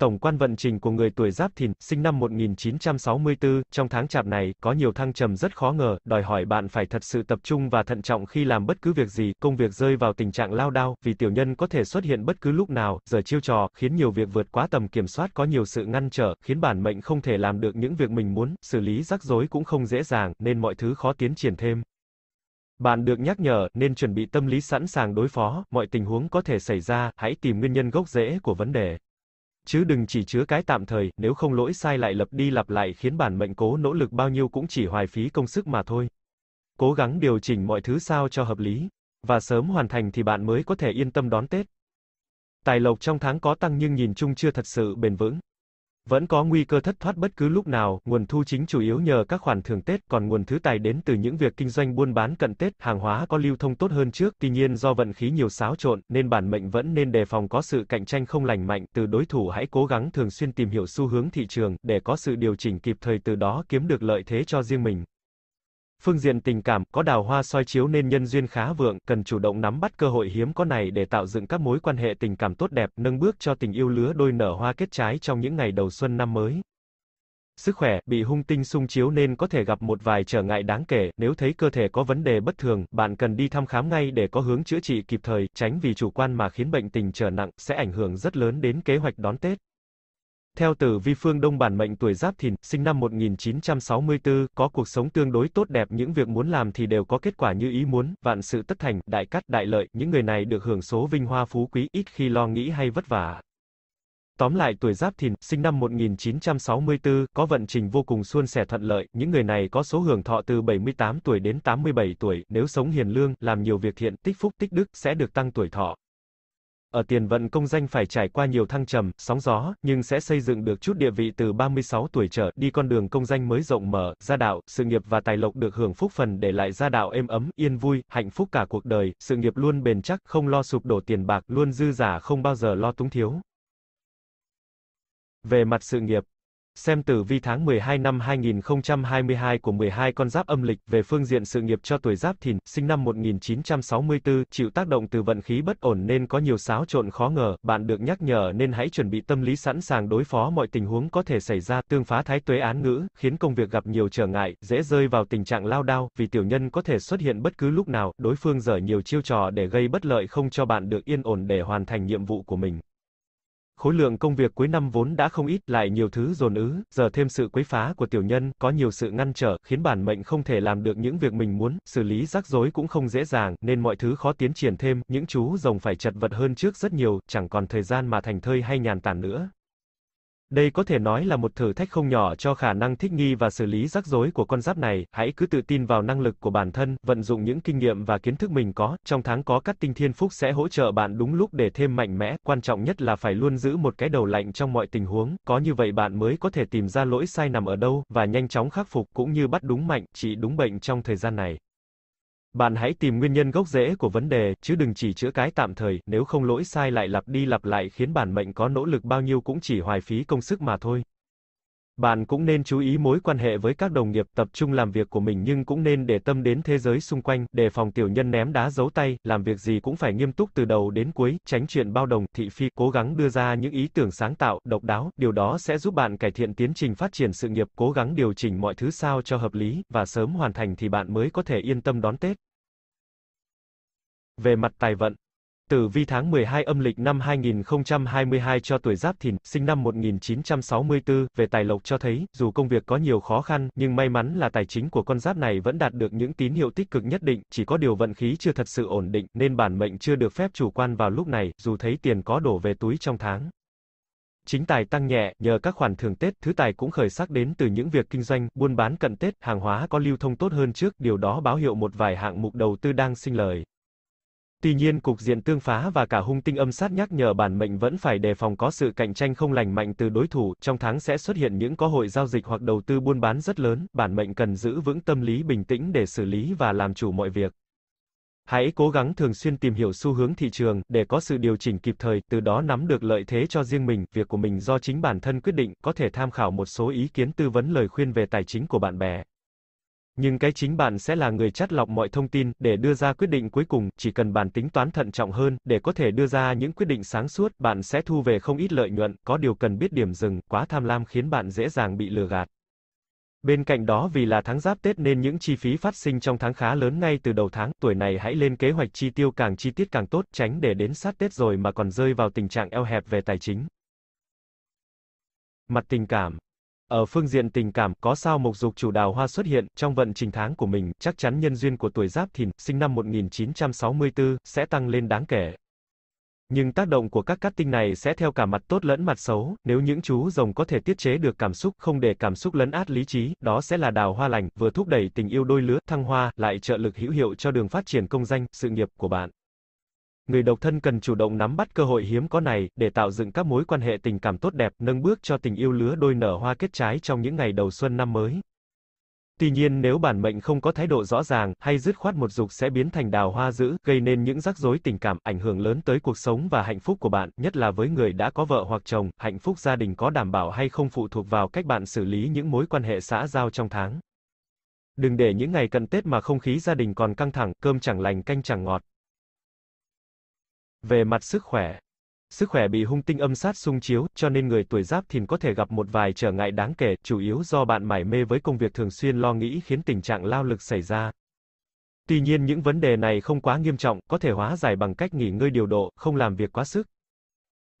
Tổng quan vận trình của người tuổi Giáp Thìn, sinh năm 1964, trong tháng chạp này, có nhiều thăng trầm rất khó ngờ, đòi hỏi bạn phải thật sự tập trung và thận trọng khi làm bất cứ việc gì, công việc rơi vào tình trạng lao đao, vì tiểu nhân có thể xuất hiện bất cứ lúc nào, giờ chiêu trò, khiến nhiều việc vượt quá tầm kiểm soát có nhiều sự ngăn trở, khiến bản mệnh không thể làm được những việc mình muốn, xử lý rắc rối cũng không dễ dàng, nên mọi thứ khó tiến triển thêm. Bạn được nhắc nhở, nên chuẩn bị tâm lý sẵn sàng đối phó, mọi tình huống có thể xảy ra, hãy tìm nguyên nhân gốc rễ của vấn đề. Chứ đừng chỉ chứa cái tạm thời, nếu không lỗi sai lại lập đi lặp lại khiến bản mệnh cố nỗ lực bao nhiêu cũng chỉ hoài phí công sức mà thôi. Cố gắng điều chỉnh mọi thứ sao cho hợp lý, và sớm hoàn thành thì bạn mới có thể yên tâm đón Tết. Tài lộc trong tháng có tăng nhưng nhìn chung chưa thật sự bền vững. Vẫn có nguy cơ thất thoát bất cứ lúc nào, nguồn thu chính chủ yếu nhờ các khoản thưởng Tết, còn nguồn thứ tài đến từ những việc kinh doanh buôn bán cận Tết, hàng hóa có lưu thông tốt hơn trước, tuy nhiên do vận khí nhiều xáo trộn, nên bản mệnh vẫn nên đề phòng có sự cạnh tranh không lành mạnh từ đối thủ hãy cố gắng thường xuyên tìm hiểu xu hướng thị trường, để có sự điều chỉnh kịp thời từ đó kiếm được lợi thế cho riêng mình. Phương diện tình cảm, có đào hoa soi chiếu nên nhân duyên khá vượng, cần chủ động nắm bắt cơ hội hiếm có này để tạo dựng các mối quan hệ tình cảm tốt đẹp, nâng bước cho tình yêu lứa đôi nở hoa kết trái trong những ngày đầu xuân năm mới. Sức khỏe, bị hung tinh xung chiếu nên có thể gặp một vài trở ngại đáng kể, nếu thấy cơ thể có vấn đề bất thường, bạn cần đi thăm khám ngay để có hướng chữa trị kịp thời, tránh vì chủ quan mà khiến bệnh tình trở nặng, sẽ ảnh hưởng rất lớn đến kế hoạch đón Tết. Theo tử vi phương Đông bản mệnh tuổi Giáp Thìn, sinh năm 1964, có cuộc sống tương đối tốt đẹp, những việc muốn làm thì đều có kết quả như ý muốn, vạn sự tất thành, đại cát đại lợi, những người này được hưởng số vinh hoa phú quý, ít khi lo nghĩ hay vất vả. Tóm lại tuổi Giáp Thìn, sinh năm 1964, có vận trình vô cùng suôn sẻ thuận lợi, những người này có số hưởng thọ từ 78 tuổi đến 87 tuổi, nếu sống hiền lương, làm nhiều việc thiện, tích phúc tích đức sẽ được tăng tuổi thọ. Ở tiền vận công danh phải trải qua nhiều thăng trầm, sóng gió, nhưng sẽ xây dựng được chút địa vị từ 36 tuổi trở, đi con đường công danh mới rộng mở, gia đạo, sự nghiệp và tài lộc được hưởng phúc phần để lại gia đạo êm ấm, yên vui, hạnh phúc cả cuộc đời, sự nghiệp luôn bền chắc, không lo sụp đổ tiền bạc, luôn dư giả không bao giờ lo túng thiếu. Về mặt sự nghiệp, Xem tử vi tháng 12 năm 2022 của 12 con giáp âm lịch về phương diện sự nghiệp cho tuổi giáp thìn, sinh năm 1964, chịu tác động từ vận khí bất ổn nên có nhiều xáo trộn khó ngờ, bạn được nhắc nhở nên hãy chuẩn bị tâm lý sẵn sàng đối phó mọi tình huống có thể xảy ra, tương phá thái tuế án ngữ, khiến công việc gặp nhiều trở ngại, dễ rơi vào tình trạng lao đao, vì tiểu nhân có thể xuất hiện bất cứ lúc nào, đối phương dở nhiều chiêu trò để gây bất lợi không cho bạn được yên ổn để hoàn thành nhiệm vụ của mình khối lượng công việc cuối năm vốn đã không ít, lại nhiều thứ dồn ứ, giờ thêm sự quấy phá của tiểu nhân, có nhiều sự ngăn trở, khiến bản mệnh không thể làm được những việc mình muốn, xử lý rắc rối cũng không dễ dàng, nên mọi thứ khó tiến triển thêm, những chú rồng phải chật vật hơn trước rất nhiều, chẳng còn thời gian mà thành thơi hay nhàn tản nữa. Đây có thể nói là một thử thách không nhỏ cho khả năng thích nghi và xử lý rắc rối của con giáp này, hãy cứ tự tin vào năng lực của bản thân, vận dụng những kinh nghiệm và kiến thức mình có, trong tháng có các tinh thiên phúc sẽ hỗ trợ bạn đúng lúc để thêm mạnh mẽ, quan trọng nhất là phải luôn giữ một cái đầu lạnh trong mọi tình huống, có như vậy bạn mới có thể tìm ra lỗi sai nằm ở đâu, và nhanh chóng khắc phục, cũng như bắt đúng mạnh, trị đúng bệnh trong thời gian này. Bạn hãy tìm nguyên nhân gốc rễ của vấn đề, chứ đừng chỉ chữa cái tạm thời, nếu không lỗi sai lại lặp đi lặp lại khiến bản mệnh có nỗ lực bao nhiêu cũng chỉ hoài phí công sức mà thôi. Bạn cũng nên chú ý mối quan hệ với các đồng nghiệp, tập trung làm việc của mình nhưng cũng nên để tâm đến thế giới xung quanh, đề phòng tiểu nhân ném đá giấu tay, làm việc gì cũng phải nghiêm túc từ đầu đến cuối, tránh chuyện bao đồng, thị phi, cố gắng đưa ra những ý tưởng sáng tạo, độc đáo, điều đó sẽ giúp bạn cải thiện tiến trình phát triển sự nghiệp, cố gắng điều chỉnh mọi thứ sao cho hợp lý, và sớm hoàn thành thì bạn mới có thể yên tâm đón Tết. Về mặt tài vận, Tử vi tháng 12 âm lịch năm 2022 cho tuổi Giáp Thìn, sinh năm 1964, về tài lộc cho thấy, dù công việc có nhiều khó khăn, nhưng may mắn là tài chính của con giáp này vẫn đạt được những tín hiệu tích cực nhất định, chỉ có điều vận khí chưa thật sự ổn định, nên bản mệnh chưa được phép chủ quan vào lúc này, dù thấy tiền có đổ về túi trong tháng. Chính tài tăng nhẹ, nhờ các khoản thưởng Tết, thứ tài cũng khởi sắc đến từ những việc kinh doanh, buôn bán cận Tết, hàng hóa có lưu thông tốt hơn trước, điều đó báo hiệu một vài hạng mục đầu tư đang sinh lời. Tuy nhiên cục diện tương phá và cả hung tinh âm sát nhắc nhở bản mệnh vẫn phải đề phòng có sự cạnh tranh không lành mạnh từ đối thủ, trong tháng sẽ xuất hiện những cơ hội giao dịch hoặc đầu tư buôn bán rất lớn, bản mệnh cần giữ vững tâm lý bình tĩnh để xử lý và làm chủ mọi việc. Hãy cố gắng thường xuyên tìm hiểu xu hướng thị trường để có sự điều chỉnh kịp thời, từ đó nắm được lợi thế cho riêng mình, việc của mình do chính bản thân quyết định, có thể tham khảo một số ý kiến tư vấn lời khuyên về tài chính của bạn bè nhưng cái chính bạn sẽ là người chắt lọc mọi thông tin để đưa ra quyết định cuối cùng, chỉ cần bạn tính toán thận trọng hơn để có thể đưa ra những quyết định sáng suốt, bạn sẽ thu về không ít lợi nhuận, có điều cần biết điểm dừng, quá tham lam khiến bạn dễ dàng bị lừa gạt. Bên cạnh đó vì là tháng giáp Tết nên những chi phí phát sinh trong tháng khá lớn ngay từ đầu tháng, tuổi này hãy lên kế hoạch chi tiêu càng chi tiết càng tốt, tránh để đến sát Tết rồi mà còn rơi vào tình trạng eo hẹp về tài chính. Mặt tình cảm ở phương diện tình cảm, có sao mộc dục chủ đào hoa xuất hiện, trong vận trình tháng của mình, chắc chắn nhân duyên của tuổi giáp thìn, sinh năm 1964, sẽ tăng lên đáng kể. Nhưng tác động của các cát tinh này sẽ theo cả mặt tốt lẫn mặt xấu, nếu những chú rồng có thể tiết chế được cảm xúc, không để cảm xúc lấn át lý trí, đó sẽ là đào hoa lành, vừa thúc đẩy tình yêu đôi lứa, thăng hoa, lại trợ lực hữu hiệu cho đường phát triển công danh, sự nghiệp của bạn người độc thân cần chủ động nắm bắt cơ hội hiếm có này để tạo dựng các mối quan hệ tình cảm tốt đẹp, nâng bước cho tình yêu lứa đôi nở hoa kết trái trong những ngày đầu xuân năm mới. Tuy nhiên nếu bản mệnh không có thái độ rõ ràng, hay dứt khoát một dục sẽ biến thành đào hoa dữ, gây nên những rắc rối tình cảm, ảnh hưởng lớn tới cuộc sống và hạnh phúc của bạn, nhất là với người đã có vợ hoặc chồng, hạnh phúc gia đình có đảm bảo hay không phụ thuộc vào cách bạn xử lý những mối quan hệ xã giao trong tháng. Đừng để những ngày cận Tết mà không khí gia đình còn căng thẳng, cơm chẳng lành canh chẳng ngọt. Về mặt sức khỏe, sức khỏe bị hung tinh âm sát xung chiếu, cho nên người tuổi giáp thìn có thể gặp một vài trở ngại đáng kể, chủ yếu do bạn mải mê với công việc thường xuyên lo nghĩ khiến tình trạng lao lực xảy ra. Tuy nhiên những vấn đề này không quá nghiêm trọng, có thể hóa giải bằng cách nghỉ ngơi điều độ, không làm việc quá sức.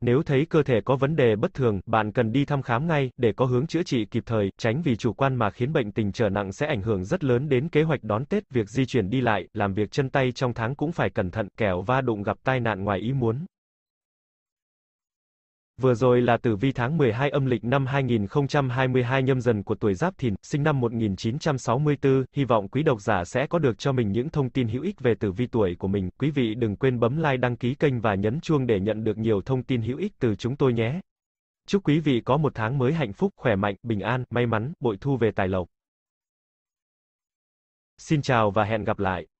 Nếu thấy cơ thể có vấn đề bất thường, bạn cần đi thăm khám ngay để có hướng chữa trị kịp thời, tránh vì chủ quan mà khiến bệnh tình trở nặng sẽ ảnh hưởng rất lớn đến kế hoạch đón Tết, việc di chuyển đi lại, làm việc chân tay trong tháng cũng phải cẩn thận, kẻo va đụng gặp tai nạn ngoài ý muốn. Vừa rồi là tử vi tháng 12 âm lịch năm 2022 nhâm dần của tuổi Giáp Thìn, sinh năm 1964, hy vọng quý độc giả sẽ có được cho mình những thông tin hữu ích về tử vi tuổi của mình. Quý vị đừng quên bấm like đăng ký kênh và nhấn chuông để nhận được nhiều thông tin hữu ích từ chúng tôi nhé. Chúc quý vị có một tháng mới hạnh phúc, khỏe mạnh, bình an, may mắn, bội thu về tài lộc. Xin chào và hẹn gặp lại.